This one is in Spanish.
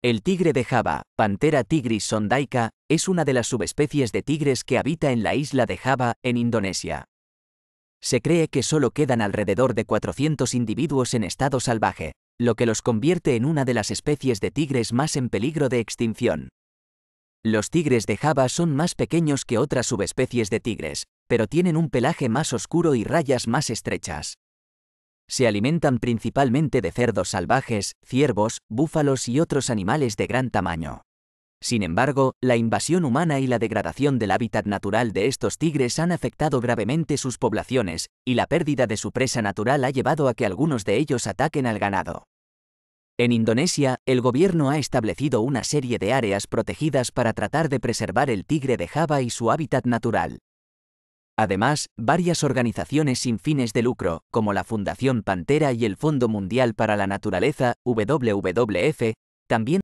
El tigre de Java, Pantera tigris sondaica, es una de las subespecies de tigres que habita en la isla de Java, en Indonesia. Se cree que solo quedan alrededor de 400 individuos en estado salvaje, lo que los convierte en una de las especies de tigres más en peligro de extinción. Los tigres de Java son más pequeños que otras subespecies de tigres, pero tienen un pelaje más oscuro y rayas más estrechas se alimentan principalmente de cerdos salvajes, ciervos, búfalos y otros animales de gran tamaño. Sin embargo, la invasión humana y la degradación del hábitat natural de estos tigres han afectado gravemente sus poblaciones, y la pérdida de su presa natural ha llevado a que algunos de ellos ataquen al ganado. En Indonesia, el gobierno ha establecido una serie de áreas protegidas para tratar de preservar el tigre de Java y su hábitat natural. Además, varias organizaciones sin fines de lucro, como la Fundación Pantera y el Fondo Mundial para la Naturaleza, WWF, también